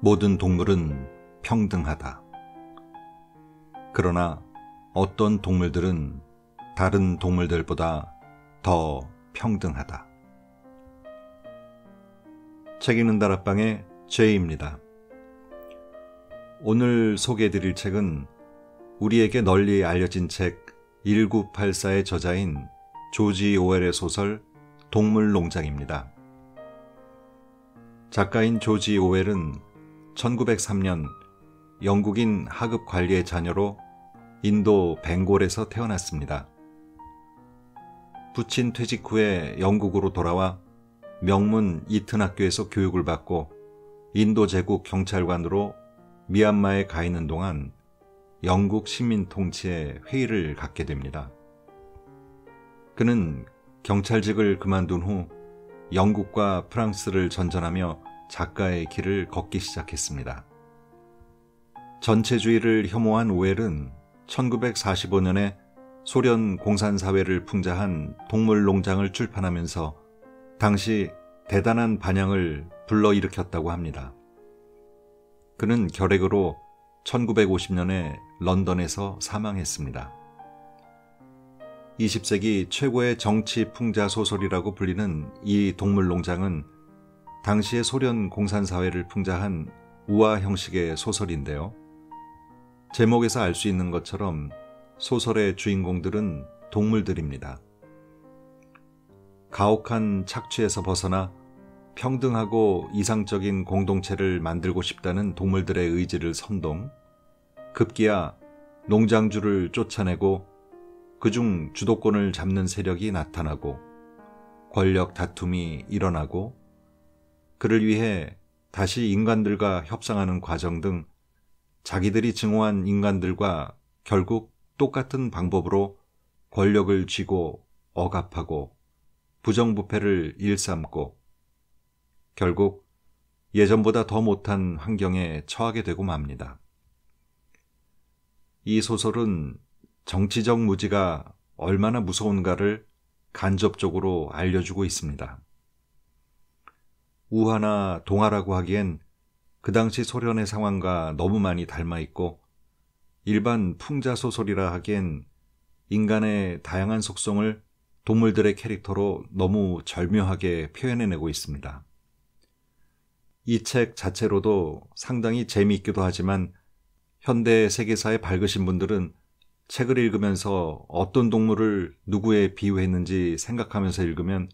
모든 동물은 평등하다. 그러나 어떤 동물들은 다른 동물들보다 더 평등하다. 책 읽는 다락방의 제입니다 오늘 소개해 드릴 책은 우리에게 널리 알려진 책 1984의 저자인 조지 오웰의 소설 동물농장입니다. 작가인 조지 오웰은 1903년 영국인 하급 관리의 자녀로 인도 벵골에서 태어났습니다. 부친 퇴직 후에 영국으로 돌아와 명문 이튼 학교에서 교육을 받고 인도 제국 경찰관으로 미얀마에 가 있는 동안 영국 시민통치에 회의를 갖게 됩니다. 그는 경찰직을 그만둔 후 영국과 프랑스를 전전하며 작가의 길을 걷기 시작했습니다. 전체주의를 혐오한 오웰은 1945년에 소련 공산사회를 풍자한 동물농장을 출판하면서 당시 대단한 반향을 불러일으켰다고 합니다. 그는 결핵으로 1950년에 런던에서 사망했습니다. 20세기 최고의 정치 풍자 소설이라고 불리는 이 동물농장은 당시의 소련 공산사회를 풍자한 우화 형식의 소설인데요. 제목에서 알 수 있는 것처럼 소설의 주인공들은 동물들입니다. 가혹한 착취에서 벗어나 평등하고 이상적인 공동체를 만들고 싶다는 동물들의 의지를 선동, 급기야 농장주를 쫓아내고 그중 주도권을 잡는 세력이 나타나고 권력 다툼이 일어나고 그를 위해 다시 인간들과 협상하는 과정 등 자기들이 증오한 인간들과 결국 똑같은 방법으로 권력을 쥐고 억압하고 부정부패를 일삼고 결국 예전보다 더 못한 환경에 처하게 되고 맙니다. 이 소설은 정치적 무지가 얼마나 무서운가를 간접적으로 알려주고 있습니다. 우화나동화라고 하기엔 그 당시 소련의 상황과 너무 많이 닮아 있고 일반 풍자 소설이라 하기엔 인간의 다양한 속성을 동물들의 캐릭터로 너무 절묘하게 표현해내고 있습니다. 이 책 자체로도 상당히 재미있기도 하지만 현대 세계사에 밝으신 분들은 책을 읽으면서 어떤 동물을 누구에 비유했는지 생각하면서 읽으면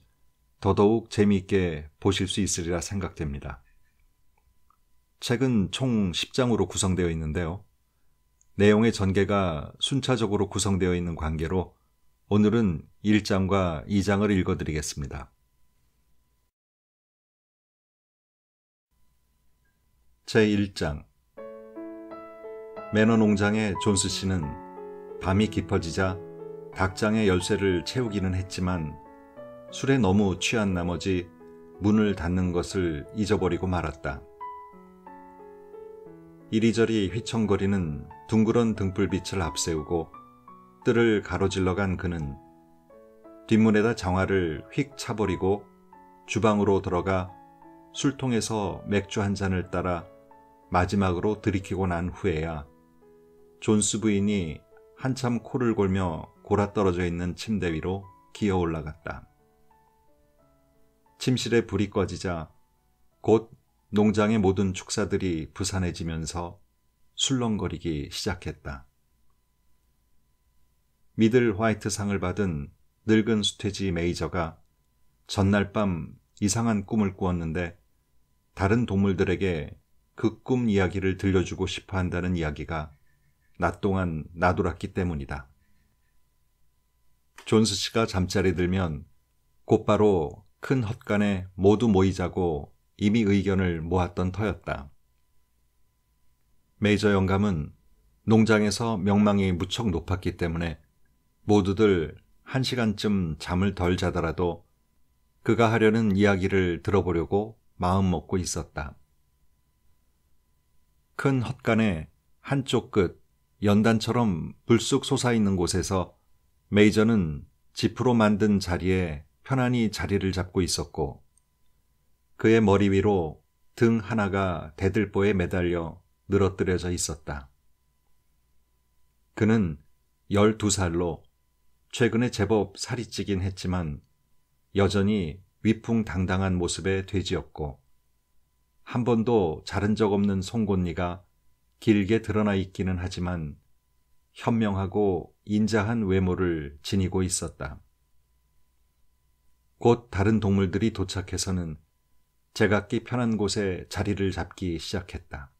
더더욱 재미있게 보실 수 있으리라 생각됩니다. 책은 총 10장으로 구성되어 있는데요. 내용의 전개가 순차적으로 구성되어 있는 관계로 오늘은 1장과 2장을 읽어드리겠습니다. 제1장 매너 농장의 존스 씨는 밤이 깊어지자 닭장의 열쇠를 채우기는 했지만 술에 너무 취한 나머지 문을 닫는 것을 잊어버리고 말았다. 이리저리 휘청거리는 둥그런 등불빛을 앞세우고 뜰을 가로질러 간 그는 뒷문에다 정화를휙 차버리고 주방으로 들어가 술통에서 맥주 한 잔을 따라 마지막으로 들이키고 난 후에야 존스 부인이 한참 코를 골며 골아떨어져 있는 침대 위로 기어 올라갔다. 침실에 불이 꺼지자 곧 농장의 모든 축사들이 부산해지면서 술렁거리기 시작했다. 미들 화이트 상을 받은 늙은 수태지 메이저가 전날 밤 이상한 꿈을 꾸었는데 다른 동물들에게 그 꿈 이야기를 들려주고 싶어 한다는 이야기가 낮 동안 나돌았기 때문이다. 존스 씨가 잠자리 들면 곧바로 큰 헛간에 모두 모이자고 이미 의견을 모았던 터였다. 메이저 영감은 농장에서 명망이 무척 높았기 때문에 모두들 한 시간쯤 잠을 덜 자더라도 그가 하려는 이야기를 들어보려고 마음먹고 있었다. 큰헛간에 한쪽 끝 연단처럼 불쑥 솟아있는 곳에서 메이저는 지프로 만든 자리에 편안히 자리를 잡고 있었고 그의 머리 위로 등 하나가 대들보에 매달려 늘어뜨려져 있었다. 그는 12살로 최근에 제법 살이 찌긴 했지만 여전히 위풍당당한 모습의 돼지였고 한 번도 자른 적 없는 송곳니가 길게 드러나 있기는 하지만 현명하고 인자한 외모를 지니고 있었다. 곧 다른 동물들이 도착해서는 제각기 편한 곳에 자리를 잡기 시작했다.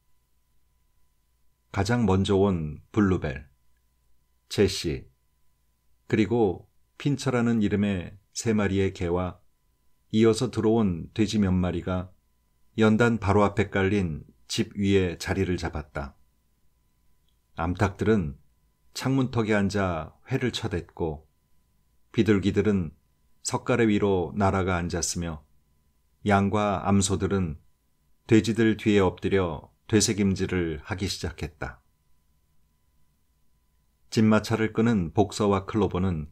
가장 먼저 온 블루벨, 제시, 그리고 핀처라는 이름의 세 마리의 개와 이어서 들어온 돼지 몇 마리가 연단 바로 앞에 깔린 집 위에 자리를 잡았다. 암탉들은 창문턱에 앉아 회를 쳐댔고 비둘기들은 석가래 위로 나라가 앉았으며 양과 암소들은 돼지들 뒤에 엎드려 되새김질을 하기 시작했다. 진마차를 끄는 복서와 클로버는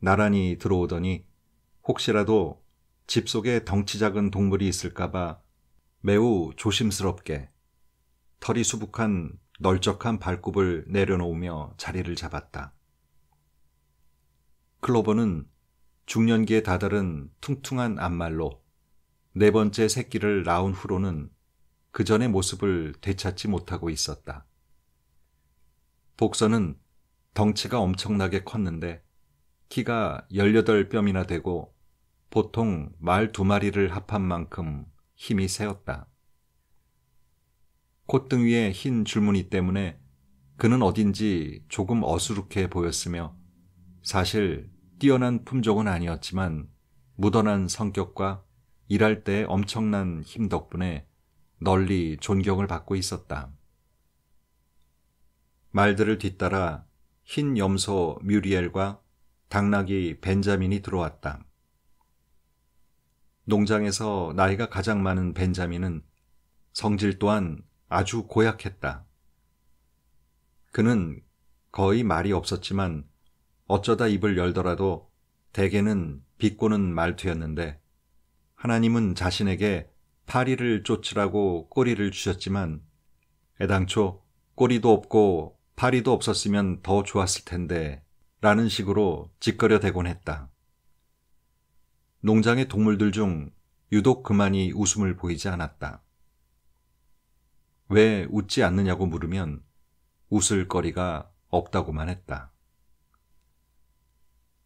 나란히 들어오더니 혹시라도 집 속에 덩치 작은 동물이 있을까봐 매우 조심스럽게 털이 수북한 널쩍한 발굽을 내려놓으며 자리를 잡았다. 클로버는 중년기에 다다른 퉁퉁한 앞말로 네 번째 새끼를 낳은 후로는 그 전의 모습을 되찾지 못하고 있었다. 복선은 덩치가 엄청나게 컸는데 키가 18뼘이나 되고 보통 말 두 마리를 합한 만큼 힘이 세었다. 콧등 위에 흰 줄무늬 때문에 그는 어딘지 조금 어수룩해 보였으며 사실 뛰어난 품종은 아니었지만 묻어난 성격과 일할 때 엄청난 힘 덕분에 널리 존경을 받고 있었다. 말들을 뒤따라 흰 염소 뮤리엘과 당나귀 벤자민이 들어왔다. 농장에서 나이가 가장 많은 벤자민은 성질 또한 아주 고약했다. 그는 거의 말이 없었지만 어쩌다 입을 열더라도 대개는 비꼬는 말투였는데 하나님은 자신에게 파리를 쫓으라고 꼬리를 주셨지만 애당초 꼬리도 없고 파리도 없었으면 더 좋았을 텐데 라는 식으로 짓거려 대곤 했다. 농장의 동물들 중 유독 그만이 웃음을 보이지 않았다. 왜 웃지 않느냐고 물으면 웃을 거리가 없다고만 했다.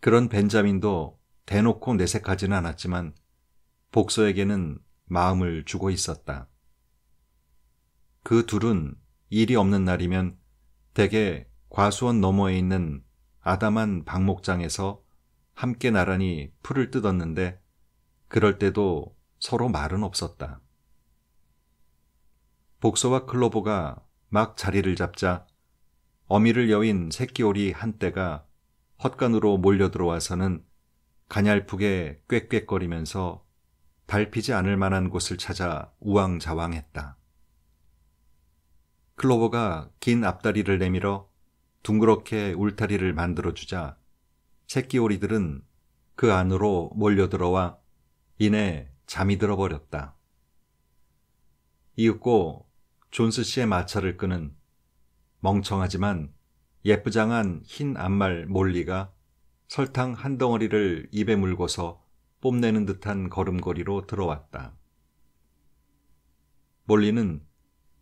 그런 벤자민도 대놓고 내색하지는 않았지만 복서에게는 마음을 주고 있었다. 그 둘은 일이 없는 날이면 대개 과수원 너머에 있는 아담한 방목장에서 함께 나란히 풀을 뜯었는데 그럴 때도 서로 말은 없었다. 복서와 클로버가 막 자리를 잡자 어미를 여인 새끼오리 한때가 헛간으로 몰려들어와서는 가냘프게 꽥꽥거리면서 밟히지 않을 만한 곳을 찾아 우왕좌왕했다. 클로버가 긴 앞다리를 내밀어 둥그렇게 울타리를 만들어주자 새끼 오리들은 그 안으로 몰려들어와 이내 잠이 들어버렸다. 이윽고 존스 씨의 마차를 끄는 멍청하지만 예쁘장한 흰 앞말 몰리가 설탕 한 덩어리를 입에 물고서 뽐내는 듯한 걸음걸이로 들어왔다. 몰리는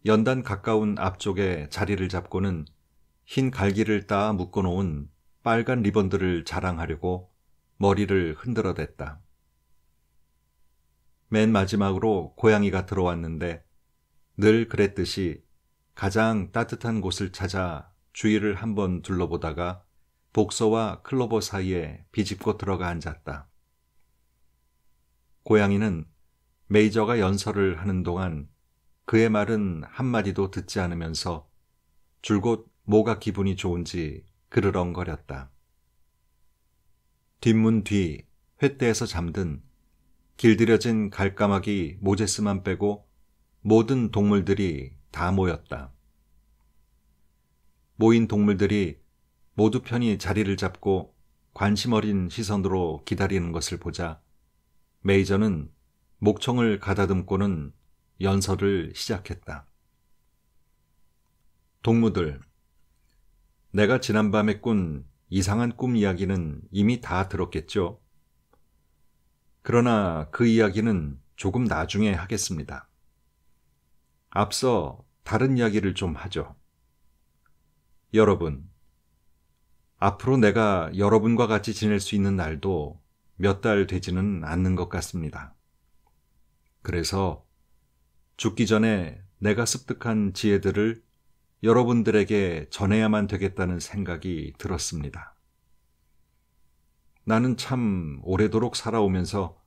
연단 가까운 앞쪽에 자리를 잡고는 흰 갈기를 따 묶어놓은 빨간 리본들을 자랑하려고 머리를 흔들어댔다. 맨 마지막으로 고양이가 들어왔는데 늘 그랬듯이 가장 따뜻한 곳을 찾아 주위를 한번 둘러보다가 복서와 클로버 사이에 비집고 들어가 앉았다. 고양이는 메이저가 연설을 하는 동안 그의 말은 한마디도 듣지 않으면서 줄곧 뭐가 기분이 좋은지 그르렁거렸다. 뒷문 뒤 횃대에서 잠든 길들여진 갈까마귀 모제스만 빼고 모든 동물들이 다 모였다. 모인 동물들이 모두 편히 자리를 잡고 관심 어린 시선으로 기다리는 것을 보자 메이저는 목청을 가다듬고는 연설을 시작했다. 동무들, 내가 지난밤에 꾼 이상한 꿈 이야기는 이미 다 들었겠죠? 그러나 그 이야기는 조금 나중에 하겠습니다. 앞서 다른 이야기를 좀 하죠. 여러분, 앞으로 내가 여러분과 같이 지낼 수 있는 날도 몇 달 되지는 않는 것 같습니다. 그래서 죽기 전에 내가 습득한 지혜들을 여러분들에게 전해야만 되겠다는 생각이 들었습니다. 나는 참 오래도록 살아오면서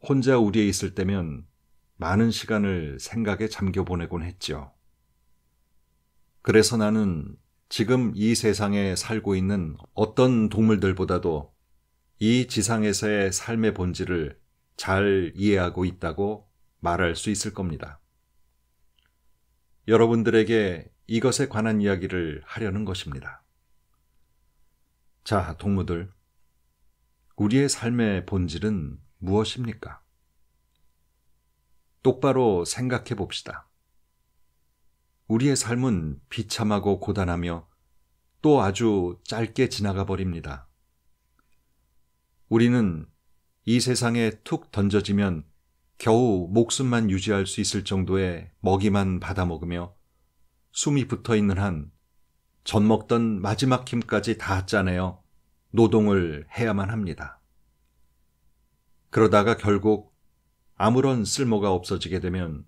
혼자 우리에 있을 때면 많은 시간을 생각에 잠겨 보내곤 했지요. 그래서 나는 지금 이 세상에 살고 있는 어떤 동물들보다도 이 지상에서의 삶의 본질을 잘 이해하고 있다고 말할 수 있을 겁니다. 여러분들에게 이것에 관한 이야기를 하려는 것입니다. 자, 동무들. 우리의 삶의 본질은 무엇입니까? 똑바로 생각해 봅시다. 우리의 삶은 비참하고 고단하며 또 아주 짧게 지나가 버립니다. 우리는 이 세상에 툭 던져지면 겨우 목숨만 유지할 수 있을 정도의 먹이만 받아 먹으며 숨이 붙어 있는 한젖 먹던 마지막 힘까지 다 짜내어 노동을 해야만 합니다. 그러다가 결국 아무런 쓸모가 없어지게 되면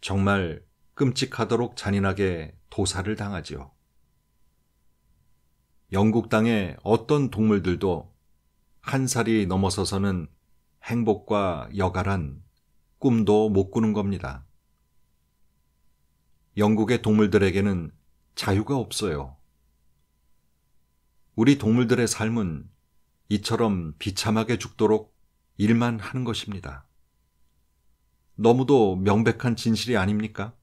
정말 끔찍하도록 잔인하게 도살을 당하지요. 영국 땅의 어떤 동물들도 한 살이 넘어서서는 행복과 여가란 꿈도 못 꾸는 겁니다. 영국의 동물들에게는 자유가 없어요. 우리 동물들의 삶은 이처럼 비참하게 죽도록 일만 하는 것입니다. 너무도 명백한 진실이 아닙니까?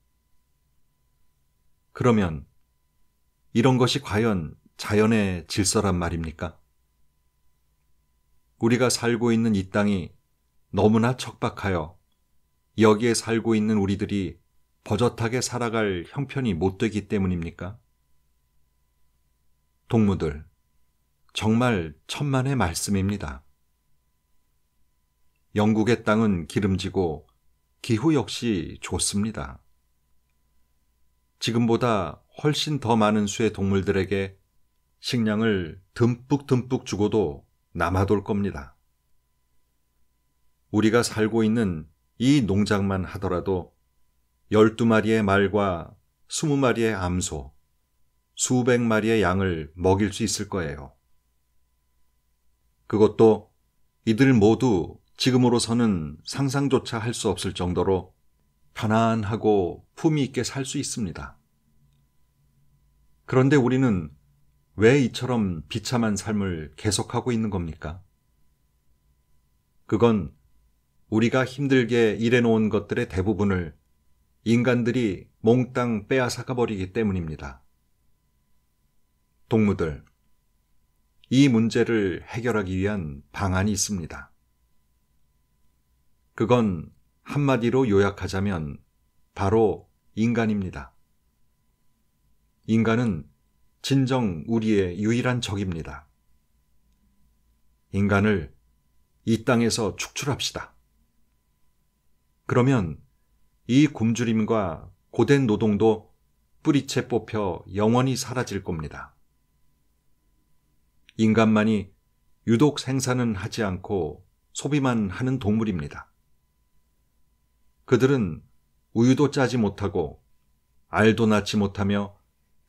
그러면 이런 것이 과연 자연의 질서란 말입니까? 우리가 살고 있는 이 땅이 너무나 척박하여 여기에 살고 있는 우리들이 버젓하게 살아갈 형편이 못 되기 때문입니까? 동무들, 정말 천만의 말씀입니다. 영국의 땅은 기름지고 기후 역시 좋습니다. 지금보다 훨씬 더 많은 수의 동물들에게 식량을 듬뿍 듬뿍 주고도 남아돌 겁니다. 우리가 살고 있는 이 농장만 하더라도 12마리의 말과 20마리의 암소, 수백 마리의 양을 먹일 수 있을 거예요. 그것도 이들 모두 지금으로서는 상상조차 할 수 없을 정도로 편안하고 품위 있게 살 수 있습니다. 그런데 우리는 왜 이처럼 비참한 삶을 계속하고 있는 겁니까? 그건 우리가 힘들게 일해놓은 것들의 대부분을 인간들이 몽땅 빼앗아가 버리기 때문입니다. 동무들, 이 문제를 해결하기 위한 방안이 있습니다. 그건 한마디로 요약하자면 바로 인간입니다. 인간은 진정 우리의 유일한 적입니다. 인간을 이 땅에서 축출합시다. 그러면 이 굶주림과 고된 노동도 뿌리채 뽑혀 영원히 사라질 겁니다. 인간만이 유독 생산은 하지 않고 소비만 하는 동물입니다. 그들은 우유도 짜지 못하고 알도 낳지 못하며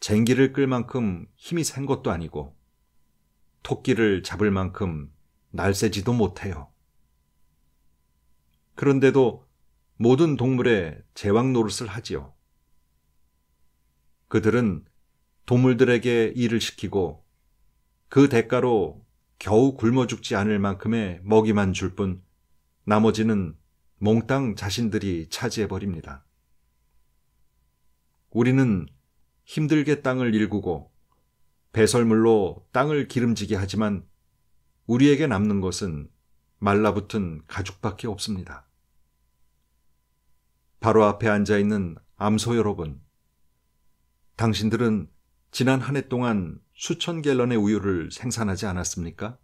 쟁기를 끌 만큼 힘이 센 것도 아니고 토끼를 잡을 만큼 날새지도 못해요. 그런데도 모든 동물의 제왕 노릇을 하지요. 그들은 동물들에게 일을 시키고 그 대가로 겨우 굶어 죽지 않을 만큼의 먹이만 줄 뿐 나머지는 몽땅 자신들이 차지해버립니다. 우리는 힘들게 땅을 일구고 배설물로 땅을 기름지게 하지만 우리에게 남는 것은 말라붙은 가죽밖에 없습니다. 바로 앞에 앉아 있는 암소 여러분, 당신들은 지난 한 해 동안 수천 갤런의 우유를 생산하지 않았습니까?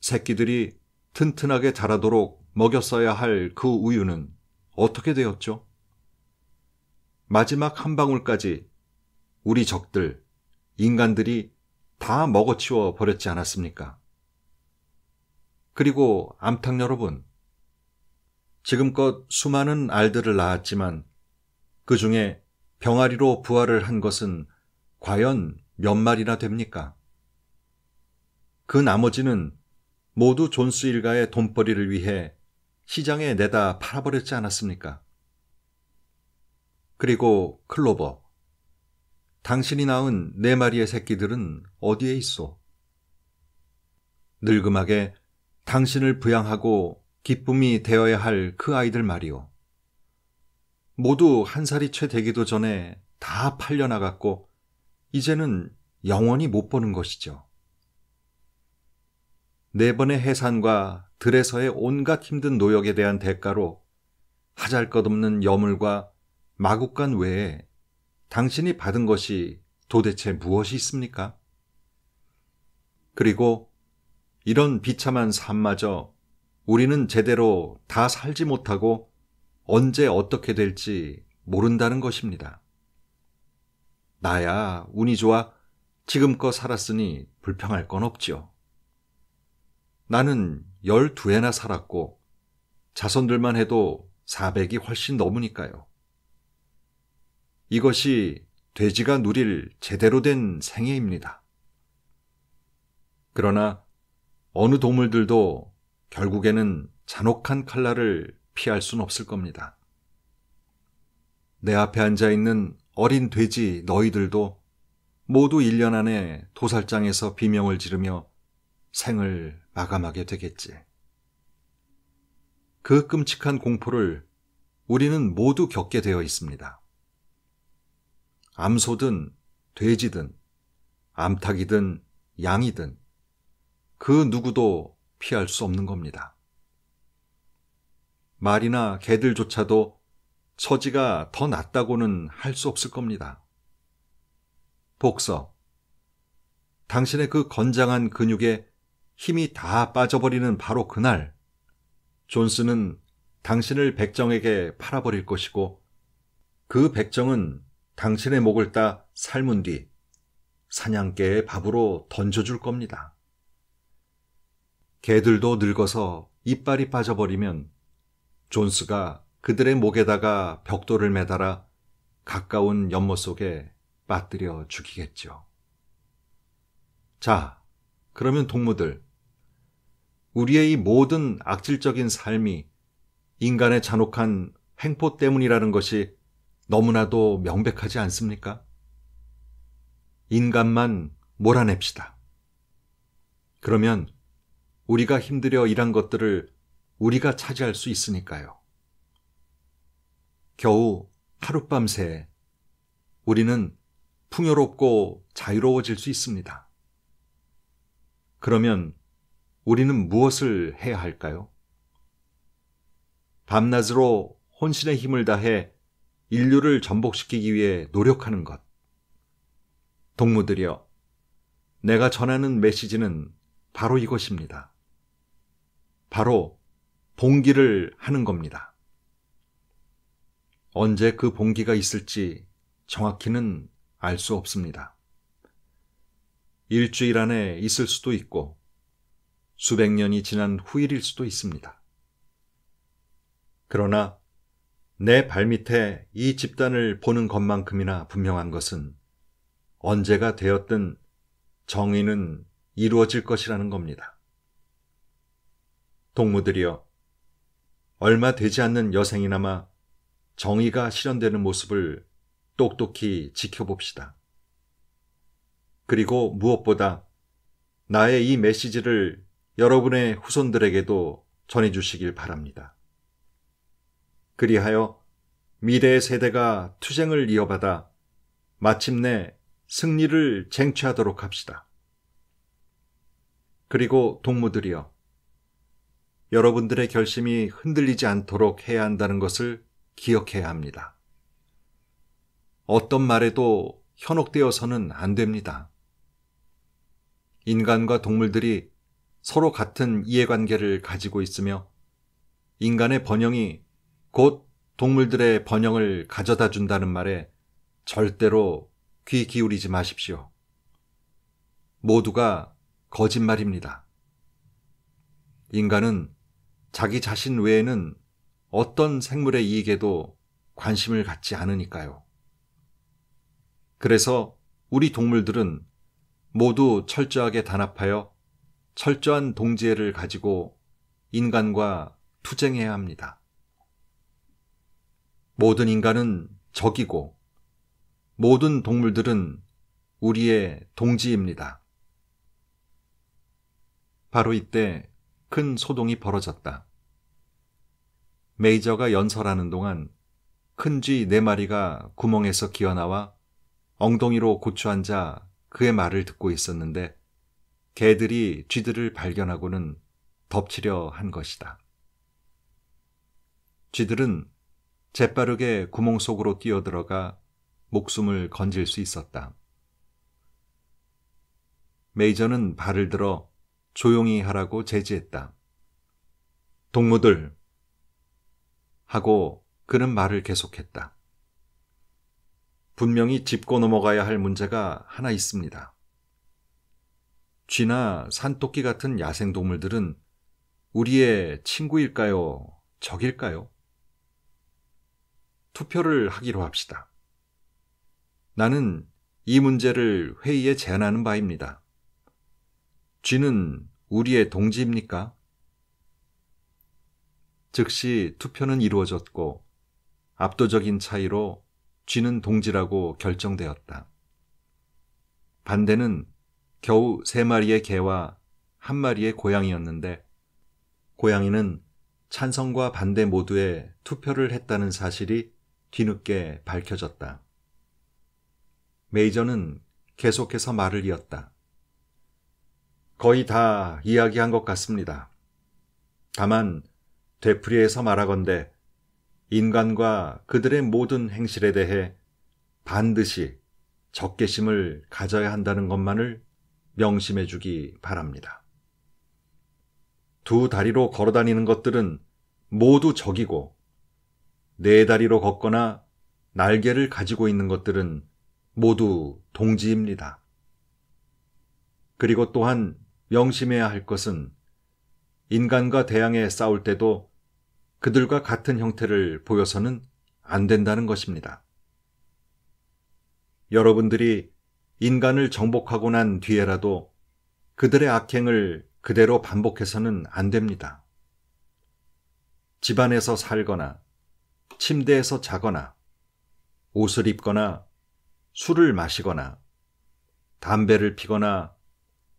새끼들이 튼튼하게 자라도록 먹였어야 할 그 우유는 어떻게 되었죠? 마지막 한 방울까지 우리 적들, 인간들이 다 먹어치워 버렸지 않았습니까? 그리고 암탉 여러분, 지금껏 수많은 알들을 낳았지만 그 중에 병아리로 부활을 한 것은 과연 몇 마리나 됩니까? 그 나머지는 모두 존스 일가의 돈벌이를 위해 시장에 내다 팔아버렸지 않았습니까? 그리고 클로버, 당신이 낳은 네 마리의 새끼들은 어디에 있소? 늙음하게 당신을 부양하고 기쁨이 되어야 할 그 아이들 말이오. 모두 한 살이 채 되기도 전에 다 팔려나갔고, 이제는 영원히 못 보는 것이죠. 네 번의 해산과 들에서의 온갖 힘든 노역에 대한 대가로 하잘 것 없는 여물과 마국간 외에 당신이 받은 것이 도대체 무엇이 있습니까? 그리고 이런 비참한 삶마저 우리는 제대로 다 살지 못하고 언제 어떻게 될지 모른다는 것입니다. 나야 운이 좋아 지금껏 살았으니 불평할 건 없지요. 나는 12해나 살았고 자손들만 해도 400이 훨씬 넘으니까요. 이것이 돼지가 누릴 제대로 된 생애입니다. 그러나 어느 동물들도 결국에는 잔혹한 칼날을 피할 순 없을 겁니다. 내 앞에 앉아 있는 어린 돼지 너희들도 모두 1년 안에 도살장에서 비명을 지르며 생을 마감하게 되겠지. 그 끔찍한 공포를 우리는 모두 겪게 되어 있습니다. 암소든 돼지든 암탉이든 양이든 그 누구도 피할 수 없는 겁니다. 말이나 개들조차도 처지가 더 낫다고는 할 수 없을 겁니다. 복서. 당신의 그 건장한 근육에 힘이 다 빠져버리는 바로 그날, 존스는 당신을 백정에게 팔아버릴 것이고, 그 백정은 당신의 목을 따 삶은 뒤 사냥개의 밥으로 던져줄 겁니다. 개들도 늙어서 이빨이 빠져버리면 존스가 그들의 목에다가 벽돌을 매달아 가까운 연못 속에 빠뜨려 죽이겠죠. 자, 그러면 동무들, 우리의 이 모든 악질적인 삶이 인간의 잔혹한 횡포 때문이라는 것이 너무나도 명백하지 않습니까? 인간만 몰아냅시다. 그러면 우리가 힘들여 일한 것들을 우리가 차지할 수 있으니까요. 겨우 하룻밤 새 우리는 풍요롭고 자유로워질 수 있습니다. 그러면 우리는 무엇을 해야 할까요? 밤낮으로 혼신의 힘을 다해 인류를 전복시키기 위해 노력하는 것. 동무들이여, 내가 전하는 메시지는 바로 이것입니다. 바로 봉기를 하는 겁니다. 언제 그 봉기가 있을지 정확히는 알 수 없습니다. 일주일 안에 있을 수도 있고, 수백 년이 지난 후일일 수도 있습니다. 그러나 내 발밑에 이 집단을 보는 것만큼이나 분명한 것은 언제가 되었든 정의는 이루어질 것이라는 겁니다. 동무들이여, 얼마 되지 않는 여생이나마 정의가 실현되는 모습을 똑똑히 지켜봅시다. 그리고 무엇보다 나의 이 메시지를 여러분의 후손들에게도 전해주시길 바랍니다. 그리하여 미래의 세대가 투쟁을 이어받아 마침내 승리를 쟁취하도록 합시다. 그리고 동무들이여, 여러분들의 결심이 흔들리지 않도록 해야 한다는 것을 기억해야 합니다. 어떤 말에도 현혹되어서는 안 됩니다. 인간과 동물들이 서로 같은 이해관계를 가지고 있으며 인간의 번영이 곧 동물들의 번영을 가져다 준다는 말에 절대로 귀 기울이지 마십시오. 모두가 거짓말입니다. 인간은 자기 자신 외에는 어떤 생물의 이익에도 관심을 갖지 않으니까요. 그래서 우리 동물들은 모두 철저하게 단합하여 철저한 동지애를 가지고 인간과 투쟁해야 합니다. 모든 인간은 적이고 모든 동물들은 우리의 동지입니다. 바로 이때 큰 소동이 벌어졌다. 메이저가 연설하는 동안 큰쥐 네 마리가 구멍에서 기어나와 엉덩이로 고추 앉아 그의 말을 듣고 있었는데 개들이 쥐들을 발견하고는 덮치려 한 것이다. 쥐들은 재빠르게 구멍 속으로 뛰어들어가 목숨을 건질 수 있었다. 메이저는 발을 들어 조용히 하라고 제지했다. 동무들! 하고 그는 말을 계속했다. 분명히 짚고 넘어가야 할 문제가 하나 있습니다. 쥐나 산토끼 같은 야생동물들은 우리의 친구일까요? 적일까요? 투표를 하기로 합시다. 나는 이 문제를 회의에 제안하는 바입니다. 쥐는 우리의 동지입니까? 즉시 투표는 이루어졌고 압도적인 차이로 쥐는 동지라고 결정되었다. 반대는 겨우 세 마리의 개와 한 마리의 고양이였는데 고양이는 찬성과 반대 모두의 투표를 했다는 사실이 뒤늦게 밝혀졌다. 메이저는 계속해서 말을 이었다. 거의 다 이야기한 것 같습니다. 다만 되풀이에서 말하건대 인간과 그들의 모든 행실에 대해 반드시 적개심을 가져야 한다는 것만을 명심해 주기 바랍니다. 두 다리로 걸어 다니는 것들은 모두 적이고 네 다리로 걷거나 날개를 가지고 있는 것들은 모두 동지입니다. 그리고 또한 명심해야 할 것은 인간과 대항에 싸울 때도 그들과 같은 형태를 보여서는 안 된다는 것입니다. 여러분들이 인간을 정복하고 난 뒤에라도 그들의 악행을 그대로 반복해서는 안 됩니다. 집안에서 살거나 침대에서 자거나 옷을 입거나 술을 마시거나 담배를 피거나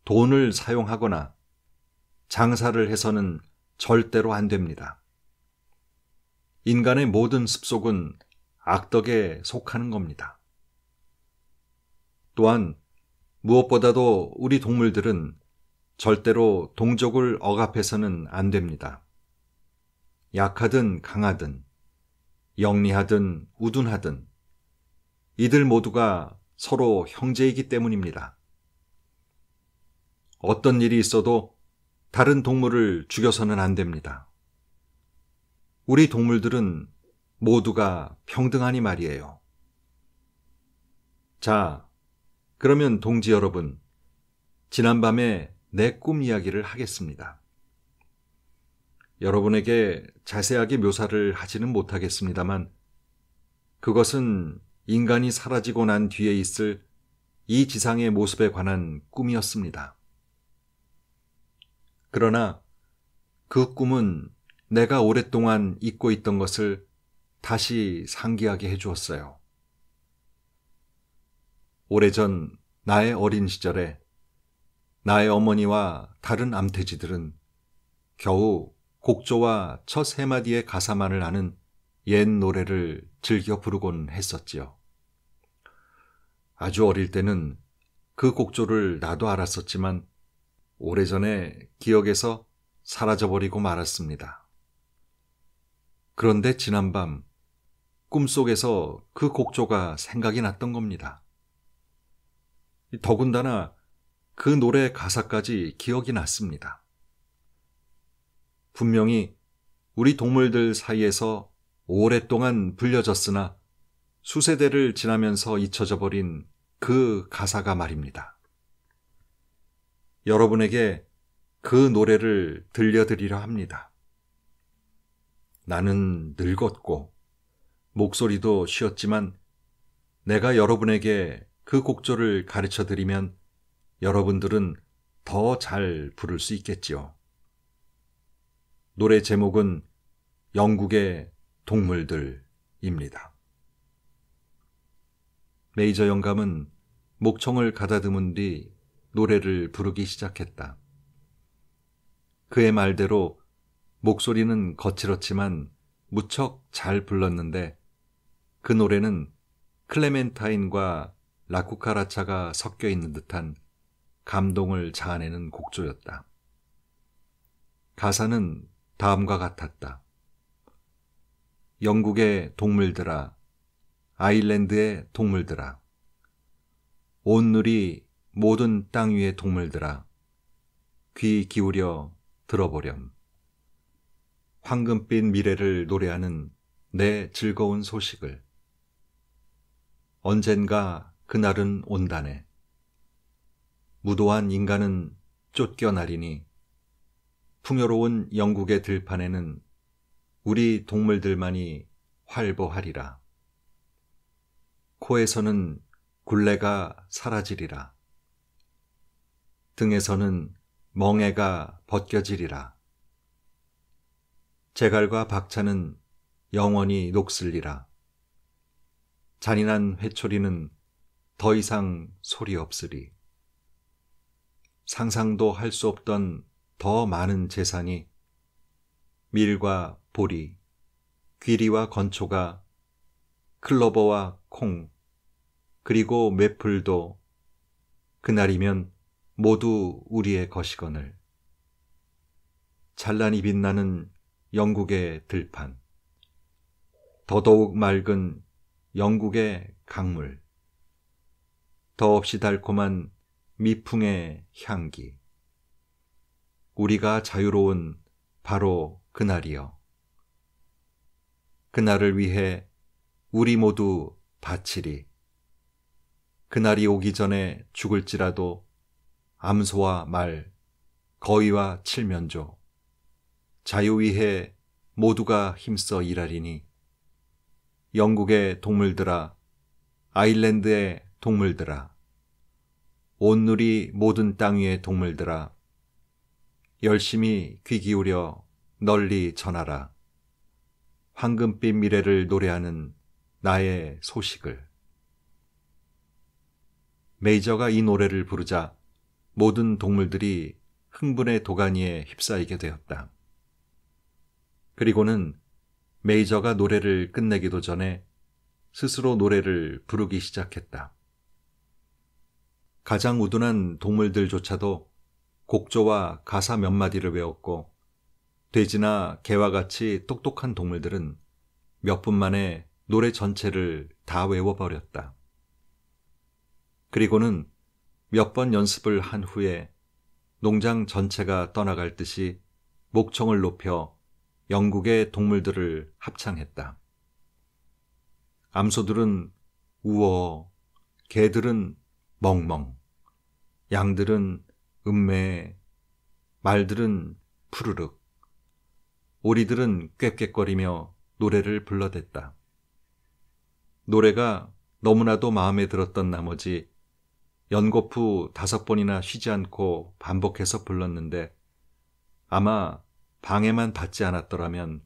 돈을 사용하거나 장사를 해서는 절대로 안 됩니다. 인간의 모든 습속은 악덕에 속하는 겁니다. 또한 무엇보다도 우리 동물들은 절대로 동족을 억압해서는 안 됩니다. 약하든 강하든, 영리하든 우둔하든, 이들 모두가 서로 형제이기 때문입니다. 어떤 일이 있어도 다른 동물을 죽여서는 안 됩니다. 우리 동물들은 모두가 평등하니 말이에요. 자, 그러면 동지 여러분, 지난밤에 내 꿈 이야기를 하겠습니다. 여러분에게 자세하게 묘사를 하지는 못하겠습니다만, 그것은 인간이 사라지고 난 뒤에 있을 이 지상의 모습에 관한 꿈이었습니다. 그러나 그 꿈은 내가 오랫동안 잊고 있던 것을 다시 상기하게 해주었어요. 오래전 나의 어린 시절에 나의 어머니와 다른 암태지들은 겨우 곡조와 첫 세 마디의 가사만을 아는 옛 노래를 즐겨 부르곤 했었지요. 아주 어릴 때는 그 곡조를 나도 알았었지만 오래전에 기억에서 사라져버리고 말았습니다. 그런데 지난밤 꿈속에서 그 곡조가 생각이 났던 겁니다. 더군다나 그 노래 가사까지 기억이 났습니다. 분명히 우리 동물들 사이에서 오랫동안 불려졌으나 수세대를 지나면서 잊혀져 버린 그 가사가 말입니다. 여러분에게 그 노래를 들려드리려 합니다. 나는 늙었고 목소리도 쉬었지만 내가 여러분에게 그 곡조를 가르쳐 드리면 여러분들은 더 잘 부를 수 있겠지요. 노래 제목은 영국의 동물들입니다. 메이저 영감은 목청을 가다듬은 뒤 노래를 부르기 시작했다. 그의 말대로 목소리는 거칠었지만 무척 잘 불렀는데 그 노래는 클레멘타인과 라쿠카라차가 섞여 있는 듯한 감동을 자아내는 곡조였다. 가사는 다음과 같았다. 영국의 동물들아, 아일랜드의 동물들아, 온누리 모든 땅 위의 동물들아, 귀 기울여 들어보렴. 황금빛 미래를 노래하는 내 즐거운 소식을. 언젠가 그날은 온다네. 무도한 인간은 쫓겨나리니 풍요로운 영국의 들판에는 우리 동물들만이 활보하리라. 코에서는 굴레가 사라지리라. 등에서는 멍해가 벗겨지리라. 제갈과 박차는 영원히 녹슬리라. 잔인한 회초리는 더 이상 소리 없으리. 상상도 할 수 없던 더 많은 재산이 밀과 보리, 귀리와 건초가 클로버와 콩, 그리고 메플도 그날이면 모두 우리의 것이거늘. 찬란히 빛나는 영국의 들판, 더더욱 맑은 영국의 강물, 더없이 달콤한 미풍의 향기. 우리가 자유로운 바로 그날이요. 그날을 위해 우리 모두 바치리. 그날이 오기 전에 죽을지라도 암소와 말, 거위와 칠면조, 자유 위해 모두가 힘써 일하리니 영국의 동물들아 아일랜드의 동물들아 온누리 모든 땅 위의 동물들아 열심히 귀 기울여 널리 전하라 황금빛 미래를 노래하는 나의 소식을 메이저가 이 노래를 부르자 모든 동물들이 흥분의 도가니에 휩싸이게 되었다. 그리고는 메이저가 노래를 끝내기도 전에 스스로 노래를 부르기 시작했다. 가장 우둔한 동물들조차도 곡조와 가사 몇 마디를 외웠고 돼지나 개와 같이 똑똑한 동물들은 몇 분 만에 노래 전체를 다 외워버렸다. 그리고는 몇 번 연습을 한 후에 농장 전체가 떠나갈 듯이 목청을 높여 영국의 동물들을 합창했다. 암소들은 우어, 개들은 멍멍, 양들은 음매, 말들은 푸르륵, 오리들은 꽥꽥거리며 노래를 불러댔다. 노래가 너무나도 마음에 들었던 나머지 연거푸 다섯 번이나 쉬지 않고 반복해서 불렀는데 아마 방해만 받지 않았더라면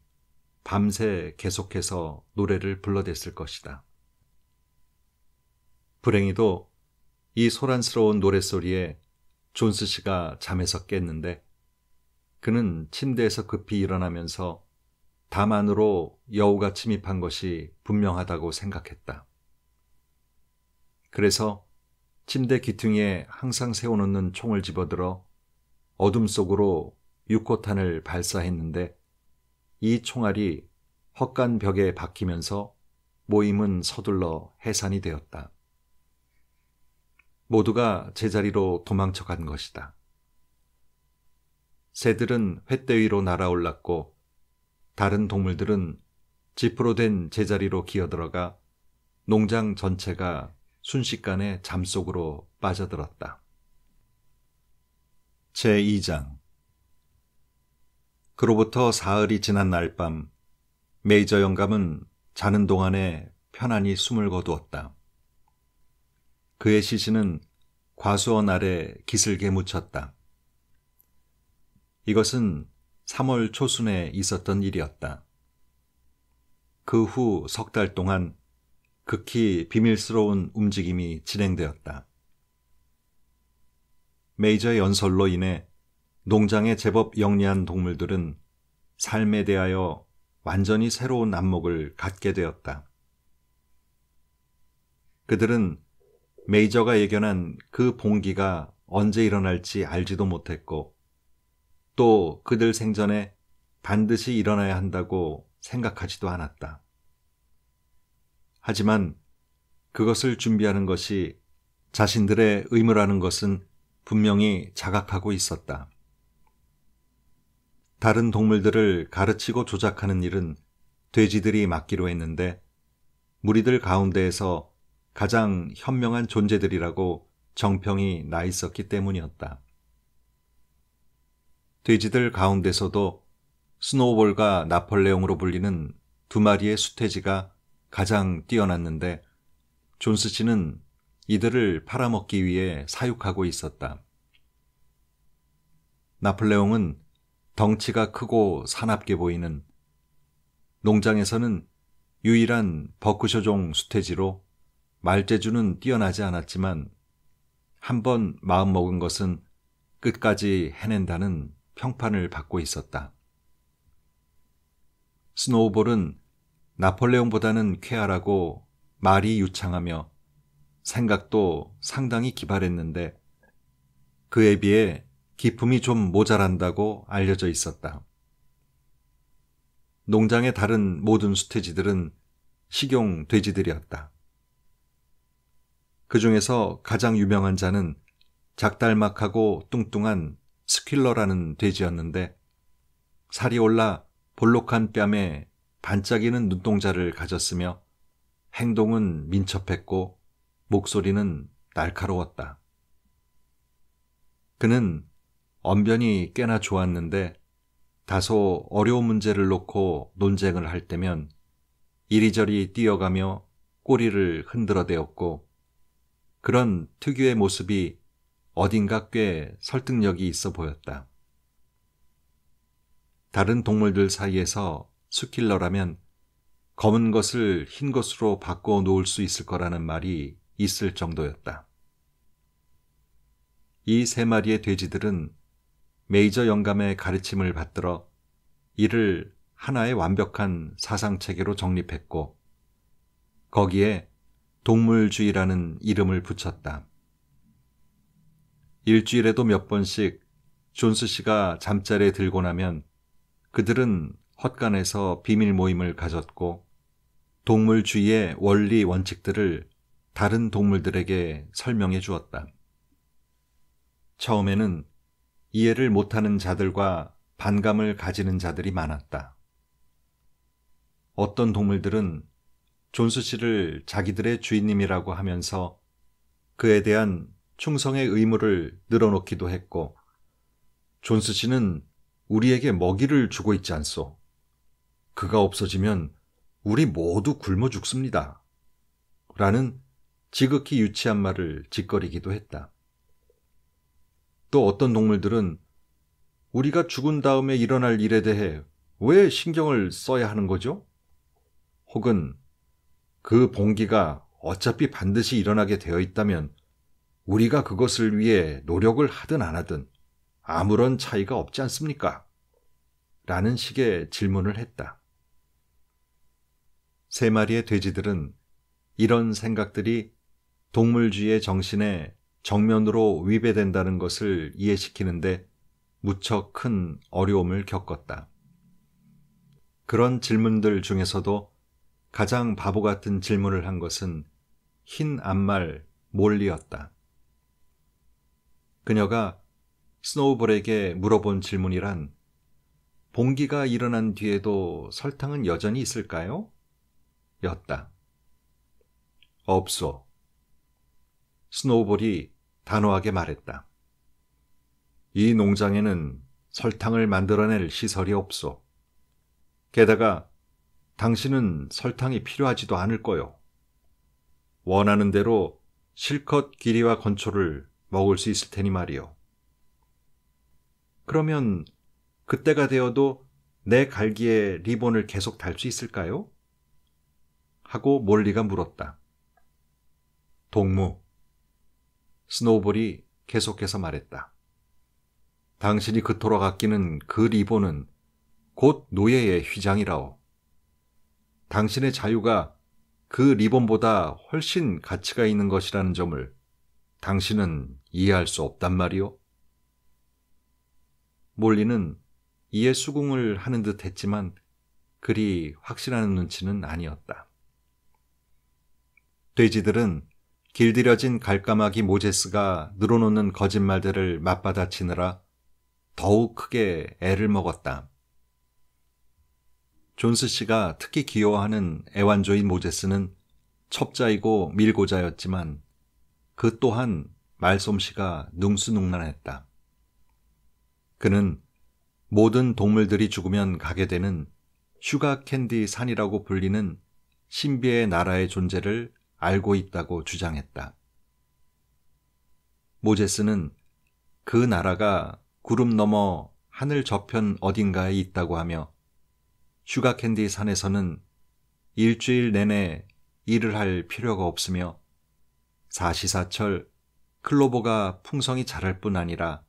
밤새 계속해서 노래를 불러댔을 것이다. 불행히도 이 소란스러운 노랫소리에 존스 씨가 잠에서 깼는데 그는 침대에서 급히 일어나면서 다만으로 여우가 침입한 것이 분명하다고 생각했다. 그래서 침대 기퉁에 항상 세워놓는 총을 집어들어 어둠 속으로 육호탄을 발사했는데 이 총알이 헛간 벽에 박히면서 모임은 서둘러 해산이 되었다. 모두가 제자리로 도망쳐 간 것이다. 새들은 횃대위로 날아올랐고 다른 동물들은 지프로 된 제자리로 기어들어가 농장 전체가 순식간에 잠 속으로 빠져들었다. 제2장 그로부터 사흘이 지난 날밤 메이저 영감은 자는 동안에 편안히 숨을 거두었다. 그의 시신은 과수원 아래 기슬게 묻혔다. 이것은 3월 초순에 있었던 일이었다. 그 후 석 달 동안 극히 비밀스러운 움직임이 진행되었다. 메이저의 연설로 인해 농장의 제법 영리한 동물들은 삶에 대하여 완전히 새로운 안목을 갖게 되었다. 그들은 메이저가 예견한 그 봉기가 언제 일어날지 알지도 못했고 또 그들 생전에 반드시 일어나야 한다고 생각하지도 않았다. 하지만 그것을 준비하는 것이 자신들의 의무라는 것은 분명히 자각하고 있었다. 다른 동물들을 가르치고 조작하는 일은 돼지들이 맡기로 했는데 무리들 가운데에서 가장 현명한 존재들이라고 정평이 나 있었기 때문이었다. 돼지들 가운데서도 스노우볼과 나폴레옹으로 불리는 두 마리의 수태지가 가장 뛰어났는데 존스 씨는 이들을 팔아먹기 위해 사육하고 있었다. 나폴레옹은 덩치가 크고 사납게 보이는 농장에서는 유일한 버크셔종 수태지로 말재주는 뛰어나지 않았지만 한 번 마음먹은 것은 끝까지 해낸다는 평판을 받고 있었다. 스노우볼은 나폴레옹보다는 쾌활하고 말이 유창하며 생각도 상당히 기발했는데 그에 비해 기품이 좀 모자란다고 알려져 있었다. 농장의 다른 모든 수태지들은 식용 돼지들이었다. 그 중에서 가장 유명한 자는 작달막하고 뚱뚱한 스킬러라는 돼지였는데 살이 올라 볼록한 뺨에 반짝이는 눈동자를 가졌으며 행동은 민첩했고 목소리는 날카로웠다. 그는 언변이 꽤나 좋았는데 다소 어려운 문제를 놓고 논쟁을 할 때면 이리저리 뛰어가며 꼬리를 흔들어대었고 그런 특유의 모습이 어딘가 꽤 설득력이 있어 보였다. 다른 동물들 사이에서 수킬러라면 검은 것을 흰 것으로 바꿔 놓을 수 있을 거라는 말이 있을 정도였다. 이 세 마리의 돼지들은 메이저 영감의 가르침을 받들어 이를 하나의 완벽한 사상 체계로 정립했고 거기에 동물주의라는 이름을 붙였다. 일주일에도 몇 번씩 존스 씨가 잠자리에 들고 나면 그들은 헛간에서 비밀 모임을 가졌고 동물주의의 원리 원칙들을 다른 동물들에게 설명해 주었다. 처음에는 이해를 못하는 자들과 반감을 가지는 자들이 많았다. 어떤 동물들은 존스 씨를 자기들의 주인님이라고 하면서 그에 대한 충성의 의무를 늘어놓기도 했고, 존스 씨는 우리에게 먹이를 주고 있지 않소. 그가 없어지면 우리 모두 굶어 죽습니다. 라는 지극히 유치한 말을 짓거리기도 했다. 또 어떤 동물들은 우리가 죽은 다음에 일어날 일에 대해 왜 신경을 써야 하는 거죠? 혹은 그 봉기가 어차피 반드시 일어나게 되어 있다면 우리가 그것을 위해 노력을 하든 안 하든 아무런 차이가 없지 않습니까? 라는 식의 질문을 했다. 세 마리의 돼지들은 이런 생각들이 동물주의의 정신에 정면으로 위배된다는 것을 이해시키는데 무척 큰 어려움을 겪었다. 그런 질문들 중에서도 가장 바보 같은 질문을 한 것은 흰 암말 몰리였다. 그녀가 스노우볼에게 물어본 질문이란 봉기가 일어난 뒤에도 설탕은 여전히 있을까요? 였다. 없소. 스노우볼이 단호하게 말했다. 이 농장에는 설탕을 만들어낼 시설이 없소. 게다가 당신은 설탕이 필요하지도 않을 거요. 원하는 대로 실컷 길이와 건초를 먹을 수 있을 테니 말이요. 그러면 그때가 되어도 내 갈기에 리본을 계속 달 수 있을까요? 하고 몰리가 물었다. 동무. 스노우볼이 계속해서 말했다. 당신이 그토록 아끼는 그 리본은 곧 노예의 휘장이라오. 당신의 자유가 그 리본보다 훨씬 가치가 있는 것이라는 점을 당신은 이해할 수 없단 말이오. 몰리는 이에 수긍을 하는 듯 했지만 그리 확실한 눈치는 아니었다. 돼지들은 길들여진 갈까마귀 모제스가 늘어놓는 거짓말들을 맞받아치느라 더욱 크게 애를 먹었다. 존스 씨가 특히 기여하는 애완조인 모제스는 첩자이고 밀고자였지만 그 또한 말솜씨가 능수능란했다. 그는 모든 동물들이 죽으면 가게 되는 슈가캔디 산이라고 불리는 신비의 나라의 존재를 알고 있다고 주장했다. 모제스는 그 나라가 구름 넘어 하늘 저편 어딘가에 있다고 하며 슈가캔디 산에서는 일주일 내내 일을 할 필요가 없으며 사시사철 클로버가 풍성히 자랄 뿐 아니라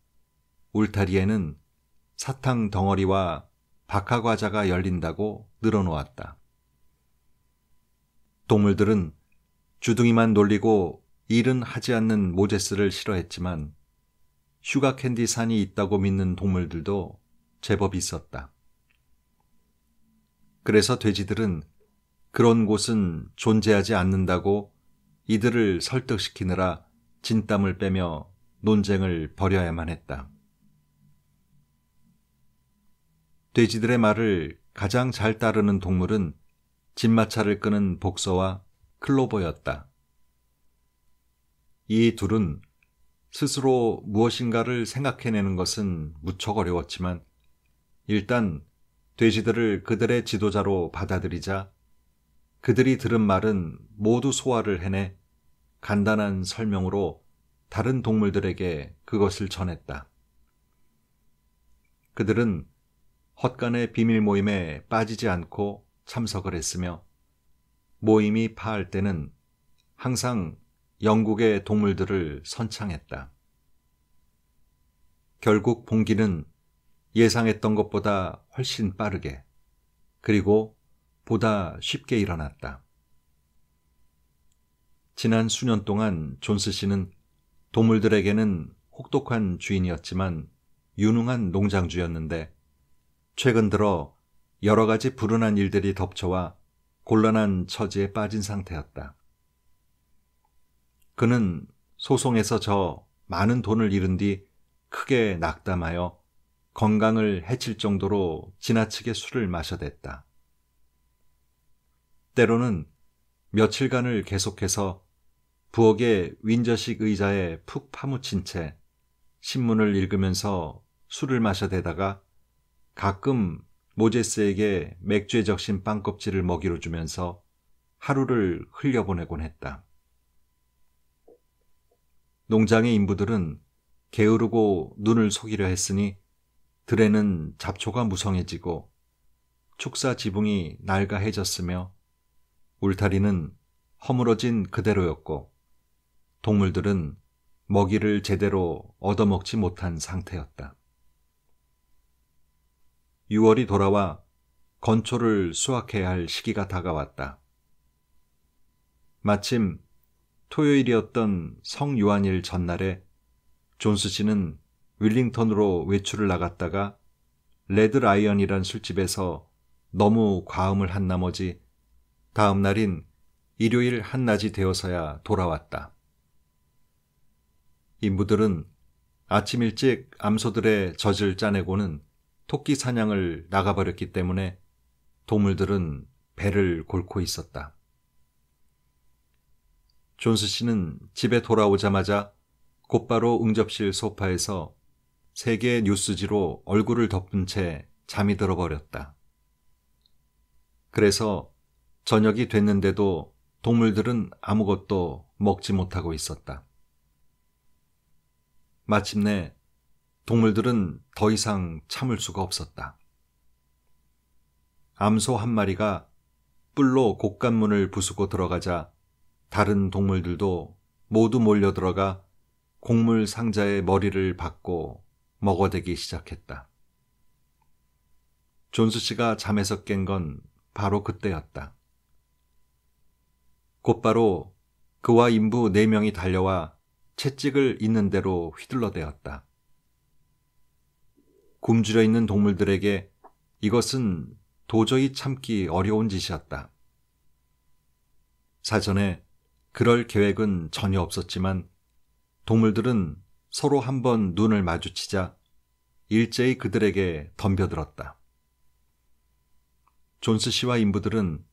울타리에는 사탕 덩어리와 박하과자가 열린다고 늘어놓았다. 동물들은 주둥이만 놀리고 일은 하지 않는 모제스를 싫어했지만 슈가캔디 산이 있다고 믿는 동물들도 제법 있었다. 그래서 돼지들은 그런 곳은 존재하지 않는다고 이들을 설득시키느라 진땀을 빼며 논쟁을 벌여야만 했다. 돼지들의 말을 가장 잘 따르는 동물은 진마차를 끄는 복서와 클로버였다. 이 둘은 스스로 무엇인가를 생각해내는 것은 무척 어려웠지만 일단 돼지들을 그들의 지도자로 받아들이자 그들이 들은 말은 모두 소화를 해내 간단한 설명으로 다른 동물들에게 그것을 전했다. 그들은 헛간의 비밀 모임에 빠지지 않고 참석을 했으며 모임이 파할 때는 항상 영국의 동물들을 선창했다. 결국 봉기는 예상했던 것보다 훨씬 빠르게 그리고 보다 쉽게 일어났다. 지난 수년 동안 존스 씨는 동물들에게는 혹독한 주인이었지만 유능한 농장주였는데 최근 들어 여러 가지 불운한 일들이 덮쳐와 곤란한 처지에 빠진 상태였다. 그는 소송에서 저 많은 돈을 잃은 뒤 크게 낙담하여 건강을 해칠 정도로 지나치게 술을 마셔댔다. 때로는 며칠간을 계속해서 부엌의 윈저식 의자에 푹 파묻힌 채 신문을 읽으면서 술을 마셔대다가 가끔 모제스에게 맥주에 적신 빵껍질을 먹이로 주면서 하루를 흘려보내곤 했다. 농장의 인부들은 게으르고 눈을 속이려 했으니 들에는 잡초가 무성해지고 축사 지붕이 낡아해졌으며 울타리는 허물어진 그대로였고 동물들은 먹이를 제대로 얻어먹지 못한 상태였다. 6월이 돌아와 건초를 수확해야 할 시기가 다가왔다. 마침 토요일이었던 성요한일 전날에 존스 씨는 윌링턴으로 외출을 나갔다가 레드 라이언이란 술집에서 너무 과음을 한 나머지 다음 날인 일요일 한낮이 되어서야 돌아왔다. 인부들은 아침 일찍 암소들의 젖을 짜내고는 토끼 사냥을 나가버렸기 때문에 동물들은 배를 골고 있었다. 존스 씨는 집에 돌아오자마자 곧바로 응접실 소파에서 세계 뉴스지로 얼굴을 덮은 채 잠이 들어버렸다. 그래서 저녁이 됐는데도 동물들은 아무것도 먹지 못하고 있었다. 마침내 동물들은 더 이상 참을 수가 없었다. 암소 한 마리가 뿔로 곡간문을 부수고 들어가자 다른 동물들도 모두 몰려 들어가 곡물 상자의 머리를 박고 먹어대기 시작했다. 존스 씨가 잠에서 깬 건 바로 그때였다. 곧바로 그와 인부 네 명이 달려와 채찍을 있는 대로 휘둘러대었다. 굶주려 있는 동물들에게 이것은 도저히 참기 어려운 짓이었다. 사전에 그럴 계획은 전혀 없었지만 동물들은 서로 한번 눈을 마주치자 일제히 그들에게 덤벼들었다. 존스 씨와 인부들은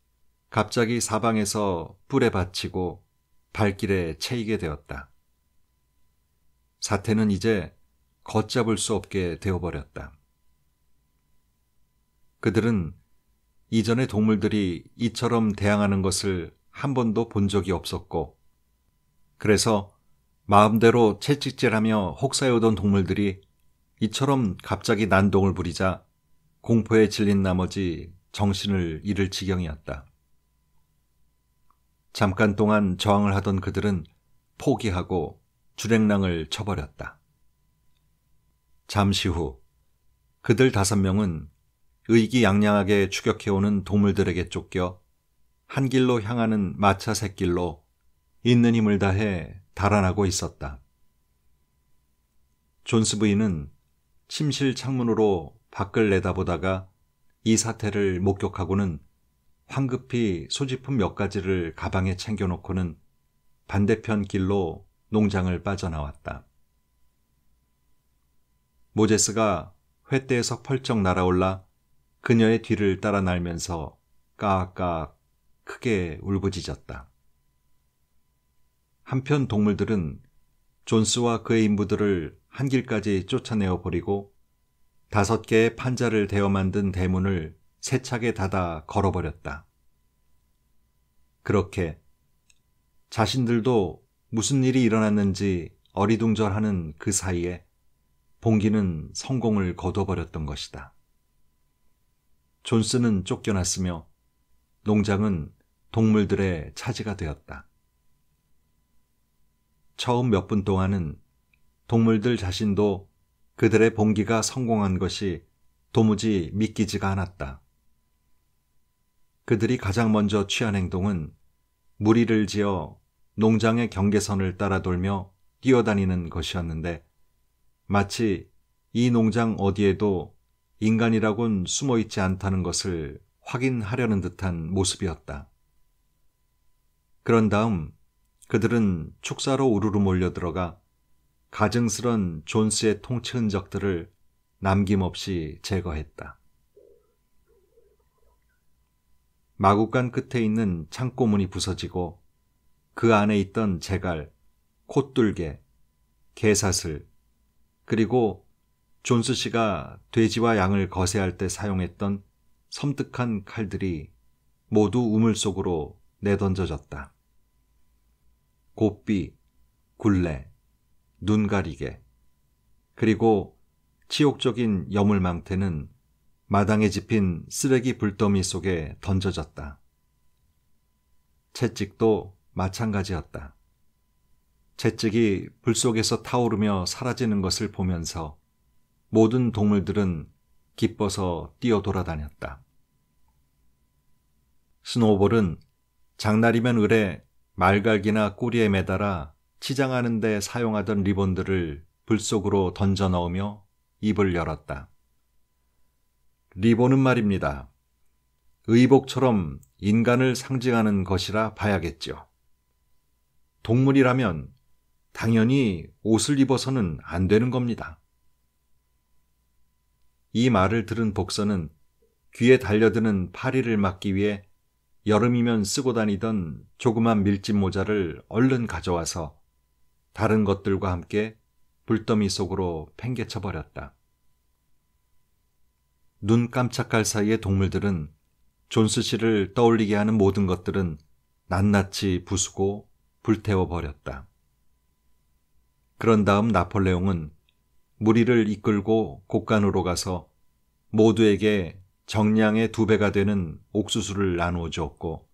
갑자기 사방에서 뿔에 받치고 발길에 채이게 되었다. 사태는 이제 걷잡을 수 없게 되어버렸다. 그들은 이전의 동물들이 이처럼 대항하는 것을 한 번도 본 적이 없었고, 그래서 마음대로 채찍질하며 혹사해오던 동물들이 이처럼 갑자기 난동을 부리자 공포에 질린 나머지 정신을 잃을 지경이었다. 잠깐 동안 저항을 하던 그들은 포기하고 주랭랑을 쳐버렸다. 잠시 후 그들 다섯 명은 의기양양하게 추격해오는 동물들에게 쫓겨 한 길로 향하는 마차 샛길로 있는 힘을 다해 달아나고 있었다. 존스 부인은 침실 창문으로 밖을 내다보다가 이 사태를 목격하고는 황급히 소지품 몇 가지를 가방에 챙겨놓고는 반대편 길로 농장을 빠져나왔다. 모제스가 횃대에서 펄쩍 날아올라 그녀의 뒤를 따라 날면서 까악 크게 울부짖었다. 한편 동물들은 존스와 그의 인부들을 한길까지 쫓아내어 버리고 다섯 개의 판자를 대어 만든 대문을 세차게 닫아 걸어버렸다. 그렇게 자신들도 무슨 일이 일어났는지 어리둥절하는 그 사이에 봉기는 성공을 거둬버렸던 것이다. 존스는 쫓겨났으며 농장은 동물들의 차지가 되었다. 처음 몇 분 동안은 동물들 자신도 그들의 봉기가 성공한 것이 도무지 믿기지가 않았다. 그들이 가장 먼저 취한 행동은 무리를 지어 농장의 경계선을 따라 돌며 뛰어다니는 것이었는데 마치 이 농장 어디에도 인간이라곤 숨어 있지 않다는 것을 확인하려는 듯한 모습이었다. 그런 다음 그들은 축사로 우르르 몰려 들어가 가증스런 존스의 통치 흔적들을 남김없이 제거했다. 마구간 끝에 있는 창고문이 부서지고 그 안에 있던 제갈, 콧둘개, 개사슬, 그리고 존스 씨가 돼지와 양을 거세할 때 사용했던 섬뜩한 칼들이 모두 우물 속으로 내던져졌다. 고삐, 굴레, 눈 가리개, 그리고 치욕적인 여물망태는 마당에 집힌 쓰레기 불더미 속에 던져졌다. 채찍도 마찬가지였다. 채찍이 불 속에서 타오르며 사라지는 것을 보면서 모든 동물들은 기뻐서 뛰어 돌아다녔다. 스노볼은 장날이면 을에 말갈기나 꼬리에 매달아 치장하는 데 사용하던 리본들을 불 속으로 던져 넣으며 입을 열었다. 리본은 말입니다. 의복처럼 인간을 상징하는 것이라 봐야겠죠. 동물이라면 당연히 옷을 입어서는 안 되는 겁니다. 이 말을 들은 복서는 귀에 달려드는 파리를 막기 위해 여름이면 쓰고 다니던 조그만 밀짚 모자를 얼른 가져와서 다른 것들과 함께 불더미 속으로 팽개쳐 버렸다. 눈 깜짝할 사이에 동물들은 존스 씨를 떠올리게 하는 모든 것들은 낱낱이 부수고 불태워 버렸다. 그런 다음 나폴레옹은 무리를 이끌고 곳간으로 가서 모두에게 정량의 두 배가 되는 옥수수를 나누어 주었고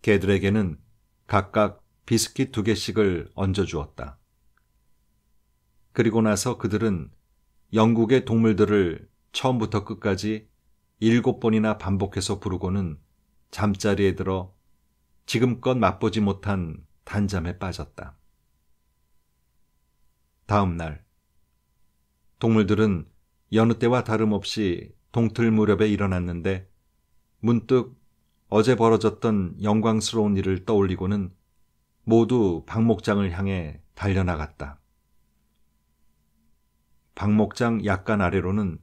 개들에게는 각각 비스킷 두 개씩을 얹어 주었다. 그리고 나서 그들은 영국의 동물들을 처음부터 끝까지 일곱 번이나 반복해서 부르고는 잠자리에 들어 지금껏 맛보지 못한 단잠에 빠졌다. 다음 날 동물들은 여느 때와 다름없이 동틀 무렵에 일어났는데 문득 어제 벌어졌던 영광스러운 일을 떠올리고는 모두 박목장을 향해 달려나갔다. 박목장 약간 아래로는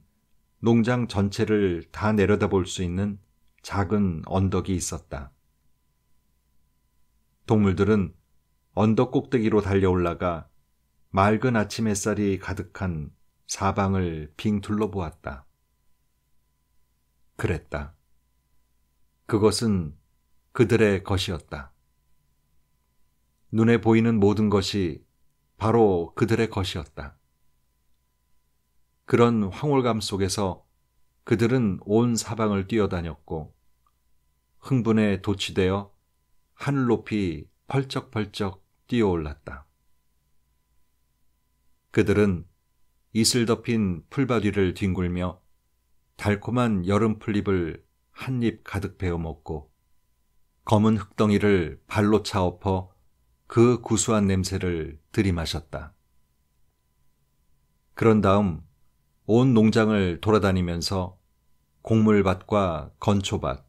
농장 전체를 다 내려다볼 수 있는 작은 언덕이 있었다. 동물들은 언덕 꼭대기로 달려 올라가 맑은 아침 햇살이 가득한 사방을 빙 둘러보았다. 그랬다. 그것은 그들의 것이었다. 눈에 보이는 모든 것이 바로 그들의 것이었다. 그런 황홀감 속에서 그들은 온 사방을 뛰어다녔고 흥분에 도취되어 하늘 높이 펄쩍펄쩍 뛰어올랐다. 그들은 이슬 덮인 풀밭 위를 뒹굴며 달콤한 여름 풀잎을 한 입 가득 베어 먹고 검은 흙덩이를 발로 차엎어 그 구수한 냄새를 들이마셨다. 그런 다음 온 농장을 돌아다니면서 곡물밭과 건초밭,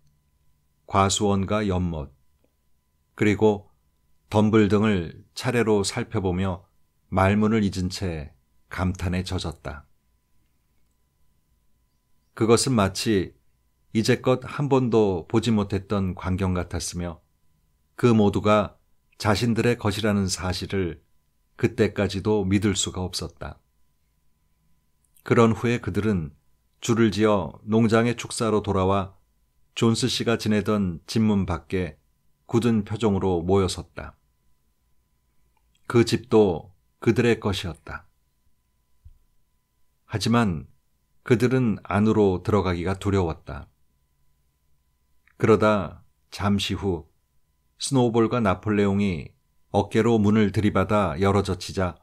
과수원과 연못, 그리고 덤불 등을 차례로 살펴보며 말문을 잊은 채 감탄에 젖었다. 그것은 마치 이제껏 한 번도 보지 못했던 광경 같았으며 그 모두가 자신들의 것이라는 사실을 그때까지도 믿을 수가 없었다. 그런 후에 그들은 줄을 지어 농장의 축사로 돌아와 존스 씨가 지내던 집문 밖에 굳은 표정으로 모여섰다. 그 집도 그들의 것이었다. 하지만 그들은 안으로 들어가기가 두려웠다. 그러다 잠시 후 스노우볼과 나폴레옹이 어깨로 문을 들이받아 열어젖히자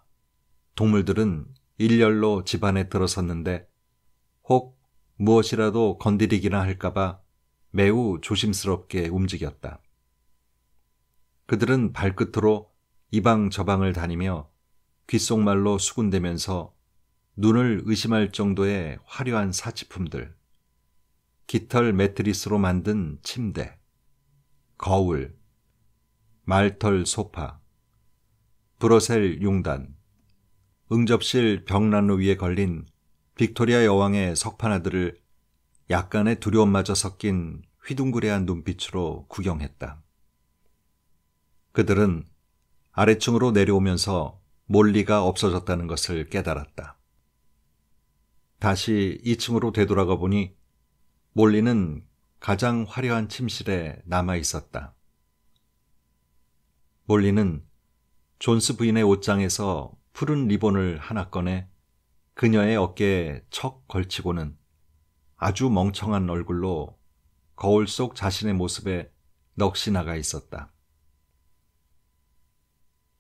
동물들은 일렬로 집안에 들어섰는데 혹 무엇이라도 건드리기나 할까봐 매우 조심스럽게 움직였다. 그들은 발끝으로 이방저방을 다니며 귓속말로 수군대면서 눈을 의심할 정도의 화려한 사치품들, 깃털 매트리스로 만든 침대, 거울, 말털 소파, 브로셀 용단, 응접실 벽난로 위에 걸린 빅토리아 여왕의 석판화들을 약간의 두려움마저 섞인 휘둥그레한 눈빛으로 구경했다. 그들은 아래층으로 내려오면서 몰리가 없어졌다는 것을 깨달았다. 다시 2층으로 되돌아가 보니 몰리는 가장 화려한 침실에 남아 있었다. 몰리는 존스 부인의 옷장에서 푸른 리본을 하나 꺼내 그녀의 어깨에 척 걸치고는 아주 멍청한 얼굴로 거울 속 자신의 모습에 넋이 나가 있었다.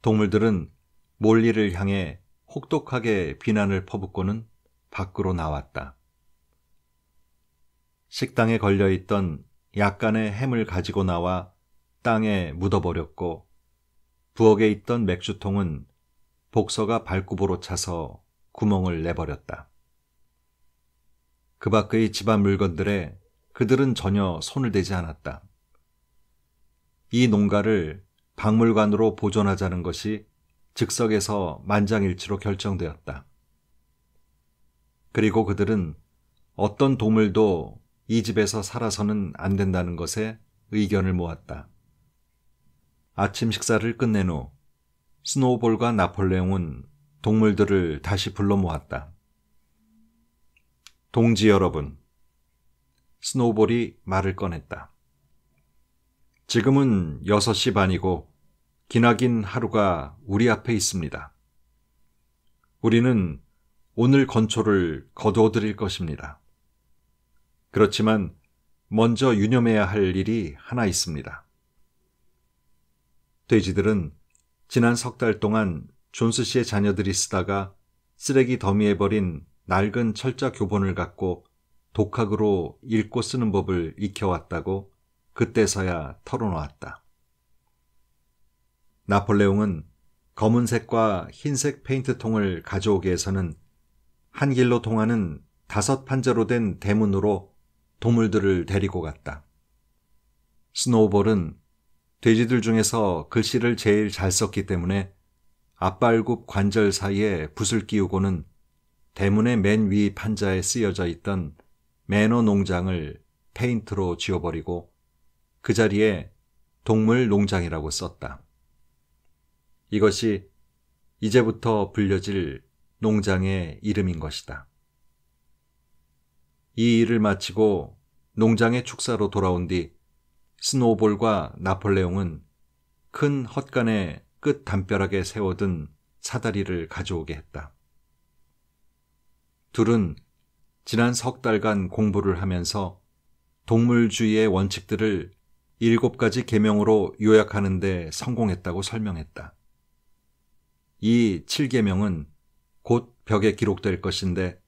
동물들은 몰리를 향해 혹독하게 비난을 퍼붓고는 밖으로 나왔다. 식당에 걸려있던 약간의 햄을 가지고 나와 땅에 묻어버렸고 부엌에 있던 맥주통은 복서가 발굽으로 차서 구멍을 내버렸다. 그 밖의 집안 물건들에 그들은 전혀 손을 대지 않았다. 이 농가를 박물관으로 보존하자는 것이 즉석에서 만장일치로 결정되었다. 그리고 그들은 어떤 동물도 이 집에서 살아서는 안 된다는 것에 의견을 모았다. 아침 식사를 끝낸 후 스노우볼과 나폴레옹은 동물들을 다시 불러 모았다. 동지 여러분, 스노우볼이 말을 꺼냈다. 지금은 6시 반이고 기나긴 하루가 우리 앞에 있습니다. 우리는 오늘 건초를 거둬들일 것입니다. 그렇지만 먼저 유념해야 할 일이 하나 있습니다. 돼지들은 지난 석 달 동안 존스 씨의 자녀들이 쓰다가 쓰레기 더미에 버린 낡은 철자 교본을 갖고 독학으로 읽고 쓰는 법을 익혀왔다고 그때서야 털어놓았다. 나폴레옹은 검은색과 흰색 페인트통을 가져오게 해서는 한 길로 통하는 다섯 판자로 된 대문으로 도물들을 데리고 갔다. 스노우볼은 돼지들 중에서 글씨를 제일 잘 썼기 때문에 앞발굽 관절 사이에 붓을 끼우고는 대문의 맨 위 판자에 쓰여져 있던 매너 농장을 페인트로 지워버리고 그 자리에 동물 농장이라고 썼다. 이것이 이제부터 불려질 농장의 이름인 것이다. 이 일을 마치고 농장의 축사로 돌아온 뒤 스노볼과 나폴레옹은 큰 헛간에 끝 담벼락에 세워둔 사다리를 가져오게 했다. 둘은 지난 석 달간 공부를 하면서 동물주의의 원칙들을 일곱 가지 계명으로 요약하는데 성공했다고 설명했다. 이 7계명은 곧 벽에 기록될 것인데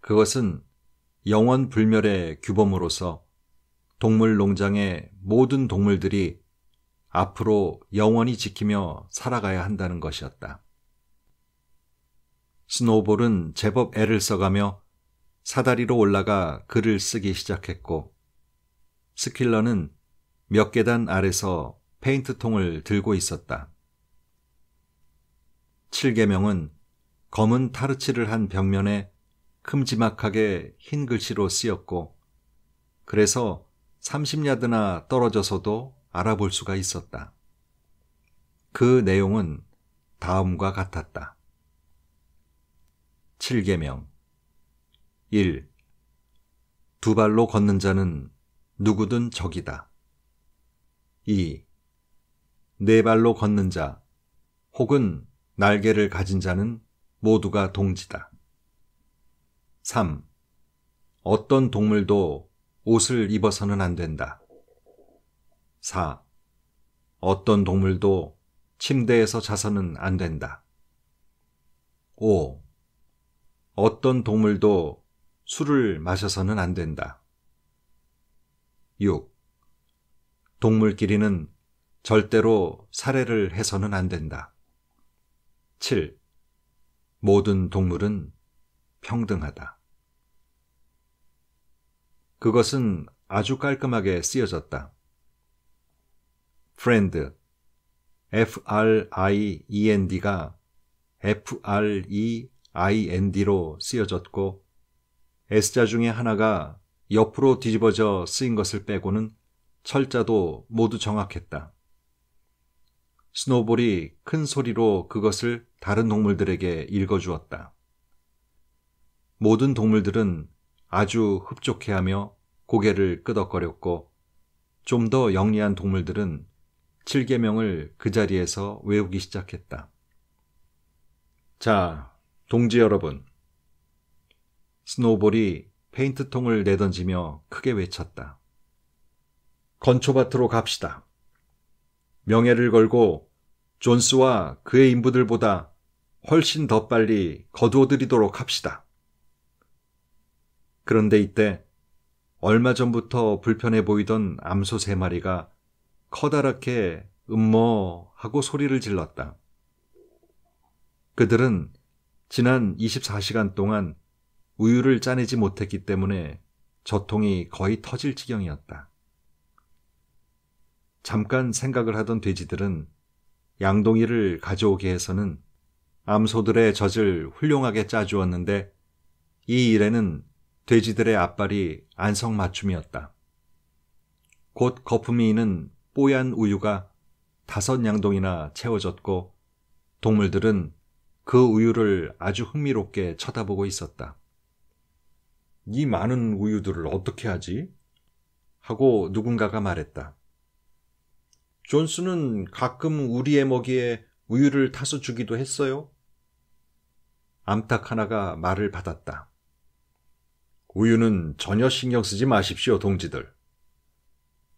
그것은 영원 불멸의 규범으로서 동물 농장의 모든 동물들이 앞으로 영원히 지키며 살아가야 한다는 것이었다. 스노볼은 제법 애를 써가며 사다리로 올라가 글을 쓰기 시작했고 스킬러는 몇 계단 아래서 페인트통을 들고 있었다. 7계명은 검은 타르치를 한 벽면에 큼지막하게 흰 글씨로 쓰였고 그래서 30야드나 떨어져서도 알아볼 수가 있었다. 그 내용은 다음과 같았다. 7계명 1. 두 발로 걷는 자는 누구든 적이다. 2. 네 발로 걷는 자 혹은 날개를 가진 자는 모두가 동지다. 3. 어떤 동물도 옷을 입어서는 안 된다. 4. 어떤 동물도 침대에서 자서는 안 된다. 5. 어떤 동물도 술을 마셔서는 안 된다. 6. 동물끼리는 절대로 살해를 해서는 안 된다. 7. 모든 동물은 평등하다. 그것은 아주 깔끔하게 쓰여졌다. friend, friend가 freind로 쓰여졌고 S자 중에 하나가 옆으로 뒤집어져 쓰인 것을 빼고는 철자도 모두 정확했다. 스노볼이 큰 소리로 그것을 다른 동물들에게 읽어주었다. 모든 동물들은 아주 흡족해하며 고개를 끄덕거렸고 좀 더 영리한 동물들은 7계명을 그 자리에서 외우기 시작했다. 자, 동지 여러분. 스노볼이 페인트통을 내던지며 크게 외쳤다. 건초밭으로 갑시다. 명예를 걸고 존스와 그의 인부들보다 훨씬 더 빨리 거두어들이도록 합시다. 그런데 이때 얼마 전부터 불편해 보이던 암소 세 마리가 커다랗게 음모 하고 소리를 질렀다. 그들은 지난 24시간 동안 우유를 짜내지 못했기 때문에 저통이 거의 터질 지경이었다. 잠깐 생각을 하던 돼지들은 양동이를 가져오게 해서는 암소들의 젖을 훌륭하게 짜주었는데 이 일에는 돼지들의 앞발이 안성맞춤이었다. 곧 거품이 있는 뽀얀 우유가 다섯 양동이나 채워졌고 동물들은 그 우유를 아주 흥미롭게 쳐다보고 있었다. 이 많은 우유들을 어떻게 하지? 하고 누군가가 말했다. 존스는 가끔 우리의 먹이에 우유를 타서 주기도 했어요. 암탉 하나가 말을 받았다. 우유는 전혀 신경 쓰지 마십시오, 동지들.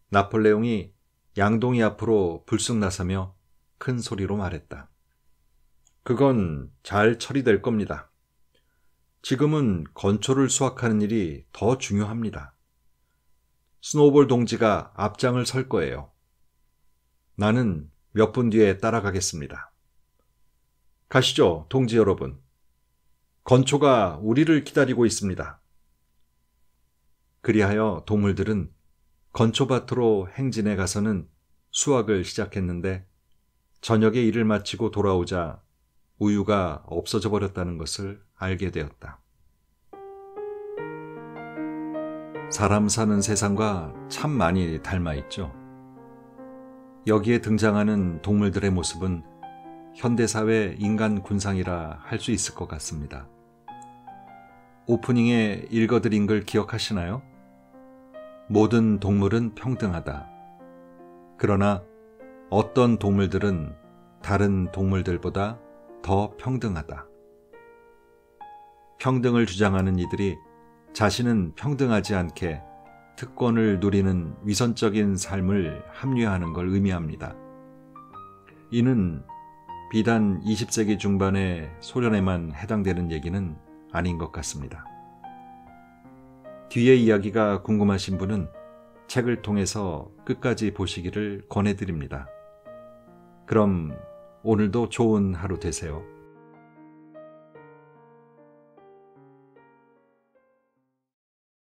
나폴레옹이 양동이 앞으로 불쑥 나서며 큰 소리로 말했다. 그건 잘 처리될 겁니다. 지금은 건초를 수확하는 일이 더 중요합니다. 스노볼 동지가 앞장을 설 거예요. 나는 몇 분 뒤에 따라가겠습니다. 가시죠, 동지 여러분. 건초가 우리를 기다리고 있습니다. 그리하여 동물들은 건초밭으로 행진해 가서는 수확을 시작했는데 저녁에 일을 마치고 돌아오자 우유가 없어져 버렸다는 것을 알게 되었다. 사람 사는 세상과 참 많이 닮아 있죠. 여기에 등장하는 동물들의 모습은 현대사회 인간 군상이라 할 수 있을 것 같습니다. 오프닝에 읽어드린 걸 기억하시나요? 모든 동물은 평등하다. 그러나 어떤 동물들은 다른 동물들보다 더 평등하다. 평등을 주장하는 이들이 자신은 평등하지 않게 특권을 누리는 위선적인 삶을 합류하는걸 의미합니다. 이는 비단 20세기 중반의 소련에만 해당되는 얘기는 아닌 것 같습니다. 뒤의 이야기가 궁금하신 분은 책을 통해서 끝까지 보시기를 권해드립니다. 그럼 오늘도 좋은 하루 되세요.